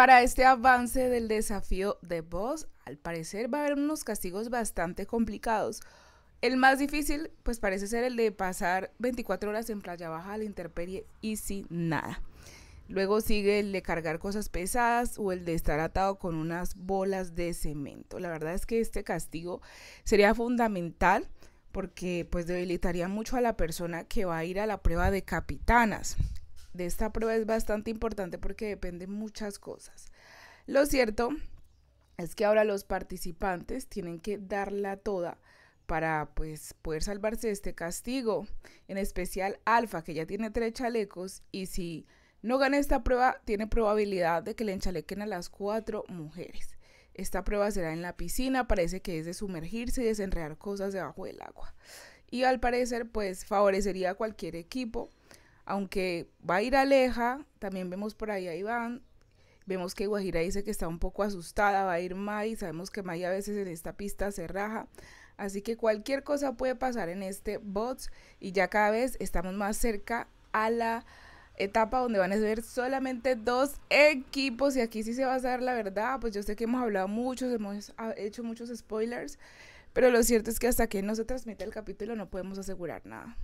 Para este avance del desafío de Boss, al parecer va a haber unos castigos bastante complicados. El más difícil, pues parece ser el de pasar 24 horas en playa baja a la intemperie y sin nada. Luego sigue el de cargar cosas pesadas o el de estar atado con unas bolas de cemento. La verdad es que este castigo sería fundamental porque pues debilitaría mucho a la persona que va a ir a la prueba de capitanas de esta prueba es bastante importante porque depende muchas cosas. Lo cierto es que ahora los participantes tienen que darla toda para pues poder salvarse de este castigo, en especial Alfa que ya tiene tres chalecos y si no gana esta prueba tiene probabilidad de que le enchalequen a las cuatro mujeres. Esta prueba será en la piscina, parece que es de sumergirse y desenredar cosas debajo del agua. Y al parecer pues favorecería a cualquier equipo aunque va a ir Aleja, también vemos por ahí a Iván, vemos que Guajira dice que está un poco asustada, va a ir Mai, sabemos que Mai a veces en esta pista se raja, así que cualquier cosa puede pasar en este bots y ya cada vez estamos más cerca a la etapa donde van a ser solamente dos equipos y aquí sí se va a saber la verdad, pues yo sé que hemos hablado mucho, hemos ah, hecho muchos spoilers, pero lo cierto es que hasta que no se transmite el capítulo no podemos asegurar nada.